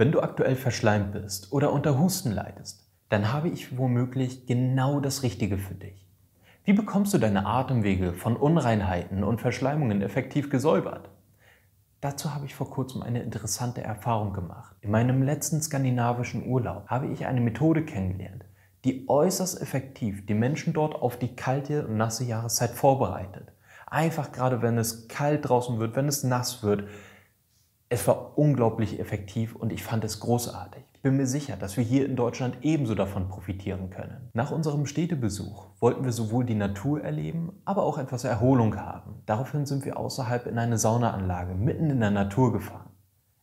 Wenn du aktuell verschleimt bist oder unter Husten leidest, dann habe ich womöglich genau das Richtige für dich. Wie bekommst du deine Atemwege von Unreinheiten und Verschleimungen effektiv gesäubert? Dazu habe ich vor kurzem eine interessante Erfahrung gemacht. In meinem letzten skandinavischen Urlaub habe ich eine Methode kennengelernt, die äußerst effektiv die Menschen dort auf die kalte und nasse Jahreszeit vorbereitet. Einfach gerade wenn es kalt draußen wird, wenn es nass wird, es war unglaublich effektiv und ich fand es großartig. Ich bin mir sicher, dass wir hier in Deutschland ebenso davon profitieren können. Nach unserem Städtebesuch wollten wir sowohl die Natur erleben, aber auch etwas Erholung haben. Daraufhin sind wir außerhalb in eine Saunaanlage mitten in der Natur gefahren.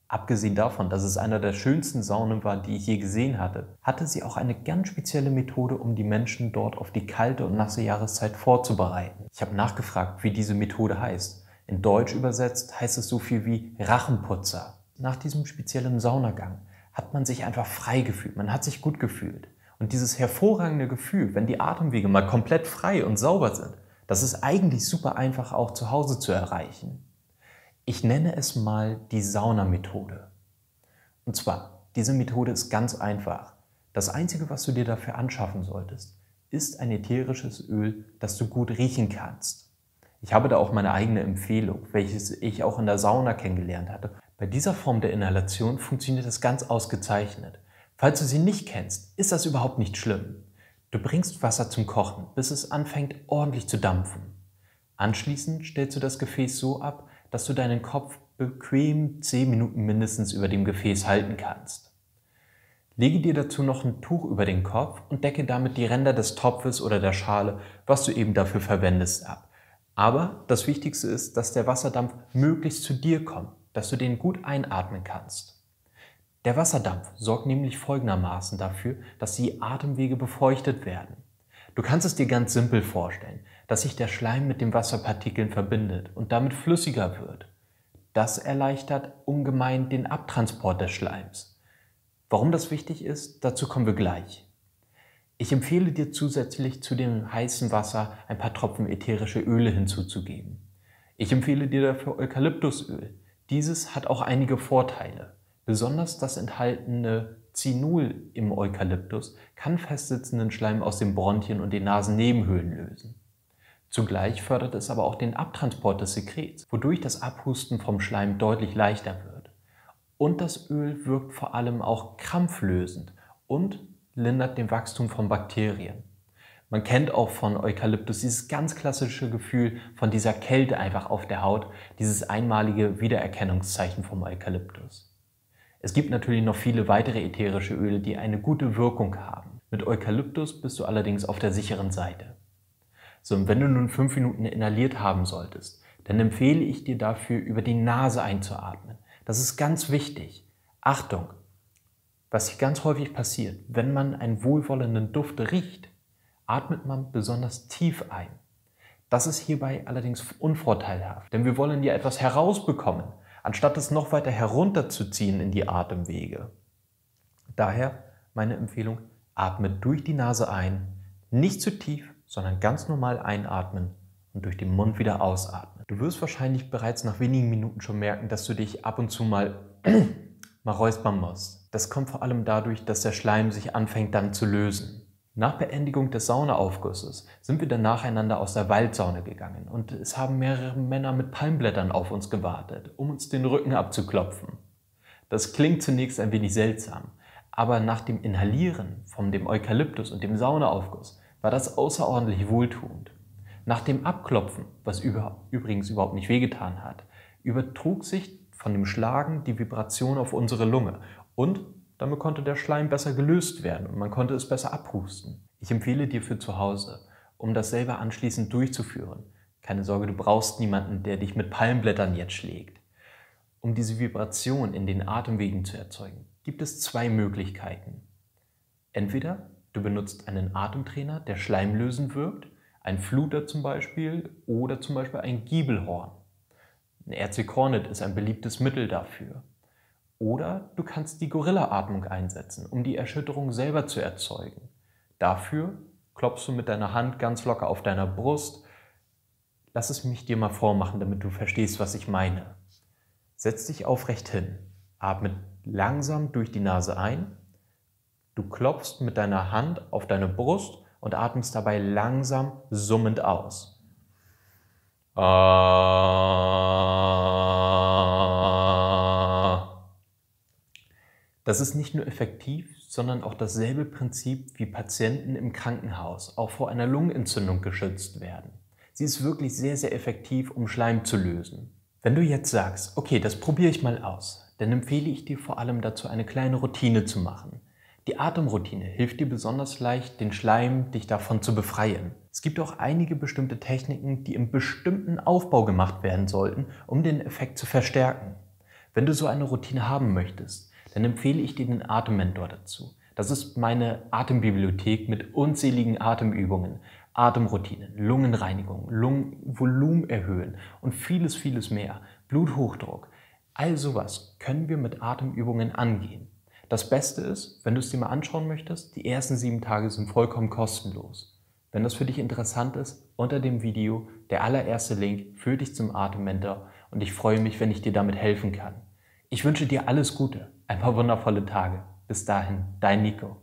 Abgesehen davon, dass es einer der schönsten Saunen war, die ich je gesehen hatte, hatte sie auch eine ganz spezielle Methode, um die Menschen dort auf die kalte und nasse Jahreszeit vorzubereiten. Ich habe nachgefragt, wie diese Methode heißt in Deutsch übersetzt heißt es so viel wie Rachenputzer. Nach diesem speziellen Saunagang hat man sich einfach frei gefühlt, man hat sich gut gefühlt. Und dieses hervorragende Gefühl, wenn die Atemwege mal komplett frei und sauber sind, das ist eigentlich super einfach auch zu Hause zu erreichen. Ich nenne es mal die Saunamethode. Und zwar, diese Methode ist ganz einfach. Das Einzige, was du dir dafür anschaffen solltest, ist ein ätherisches Öl, das du gut riechen kannst. Ich habe da auch meine eigene Empfehlung, welches ich auch in der Sauna kennengelernt hatte. Bei dieser Form der Inhalation funktioniert das ganz ausgezeichnet. Falls du sie nicht kennst, ist das überhaupt nicht schlimm. Du bringst Wasser zum Kochen, bis es anfängt ordentlich zu dampfen. Anschließend stellst du das Gefäß so ab, dass du deinen Kopf bequem 10 Minuten mindestens über dem Gefäß halten kannst. Lege dir dazu noch ein Tuch über den Kopf und decke damit die Ränder des Topfes oder der Schale, was du eben dafür verwendest, ab. Aber das Wichtigste ist, dass der Wasserdampf möglichst zu dir kommt, dass du den gut einatmen kannst. Der Wasserdampf sorgt nämlich folgendermaßen dafür, dass die Atemwege befeuchtet werden. Du kannst es dir ganz simpel vorstellen, dass sich der Schleim mit den Wasserpartikeln verbindet und damit flüssiger wird. Das erleichtert ungemein den Abtransport des Schleims. Warum das wichtig ist, dazu kommen wir gleich. Ich empfehle dir zusätzlich zu dem heißen Wasser ein paar Tropfen ätherische Öle hinzuzugeben. Ich empfehle dir dafür Eukalyptusöl. Dieses hat auch einige Vorteile. Besonders das enthaltene Zinol im Eukalyptus kann festsitzenden Schleim aus den Bronchien und den Nasennebenhöhlen lösen. Zugleich fördert es aber auch den Abtransport des Sekrets, wodurch das Abhusten vom Schleim deutlich leichter wird. Und das Öl wirkt vor allem auch krampflösend und lindert den Wachstum von Bakterien. Man kennt auch von Eukalyptus dieses ganz klassische Gefühl von dieser Kälte einfach auf der Haut, dieses einmalige Wiedererkennungszeichen vom Eukalyptus. Es gibt natürlich noch viele weitere ätherische Öle, die eine gute Wirkung haben. Mit Eukalyptus bist du allerdings auf der sicheren Seite. So, und wenn du nun fünf Minuten inhaliert haben solltest, dann empfehle ich dir dafür, über die Nase einzuatmen. Das ist ganz wichtig. Achtung, was hier ganz häufig passiert, wenn man einen wohlwollenden Duft riecht, atmet man besonders tief ein. Das ist hierbei allerdings unvorteilhaft, denn wir wollen ja etwas herausbekommen, anstatt es noch weiter herunterzuziehen in die Atemwege. Daher meine Empfehlung, atmet durch die Nase ein, nicht zu tief, sondern ganz normal einatmen und durch den Mund wieder ausatmen. Du wirst wahrscheinlich bereits nach wenigen Minuten schon merken, dass du dich ab und zu mal mal muss. Das kommt vor allem dadurch, dass der Schleim sich anfängt dann zu lösen. Nach Beendigung des Saunaaufgusses sind wir dann nacheinander aus der Waldsaune gegangen und es haben mehrere Männer mit Palmblättern auf uns gewartet, um uns den Rücken abzuklopfen. Das klingt zunächst ein wenig seltsam, aber nach dem Inhalieren von dem Eukalyptus und dem Saunaaufguss war das außerordentlich wohltuend. Nach dem Abklopfen, was über, übrigens überhaupt nicht wehgetan hat, übertrug sich von dem Schlagen die Vibration auf unsere Lunge und damit konnte der Schleim besser gelöst werden und man konnte es besser abhusten. Ich empfehle dir für zu Hause, um das selber anschließend durchzuführen. Keine Sorge, du brauchst niemanden, der dich mit Palmblättern jetzt schlägt. Um diese Vibration in den Atemwegen zu erzeugen, gibt es zwei Möglichkeiten. Entweder du benutzt einen Atemtrainer, der schleimlösend wirkt, ein Fluter zum Beispiel oder zum Beispiel ein Giebelhorn. Ein Erzikornet ist ein beliebtes Mittel dafür. Oder du kannst die Gorilla-Atmung einsetzen, um die Erschütterung selber zu erzeugen. Dafür klopfst du mit deiner Hand ganz locker auf deiner Brust. Lass es mich dir mal vormachen, damit du verstehst, was ich meine. Setz dich aufrecht hin. Atme langsam durch die Nase ein. Du klopfst mit deiner Hand auf deine Brust und atmest dabei langsam summend aus. Äh. Das ist nicht nur effektiv, sondern auch dasselbe Prinzip, wie Patienten im Krankenhaus auch vor einer Lungenentzündung geschützt werden. Sie ist wirklich sehr, sehr effektiv, um Schleim zu lösen. Wenn du jetzt sagst, okay, das probiere ich mal aus, dann empfehle ich dir vor allem dazu, eine kleine Routine zu machen. Die Atemroutine hilft dir besonders leicht, den Schleim dich davon zu befreien. Es gibt auch einige bestimmte Techniken, die im bestimmten Aufbau gemacht werden sollten, um den Effekt zu verstärken. Wenn du so eine Routine haben möchtest, dann empfehle ich dir den Atemmentor dazu. Das ist meine Atembibliothek mit unzähligen Atemübungen, Atemroutinen, Lungenreinigung, Lungenvolumen erhöhen und vieles, vieles mehr, Bluthochdruck. All sowas können wir mit Atemübungen angehen. Das Beste ist, wenn du es dir mal anschauen möchtest, die ersten sieben Tage sind vollkommen kostenlos. Wenn das für dich interessant ist, unter dem Video der allererste Link führt dich zum Atem Mentor und ich freue mich, wenn ich dir damit helfen kann. Ich wünsche dir alles Gute, ein paar wundervolle Tage. Bis dahin, dein Nico.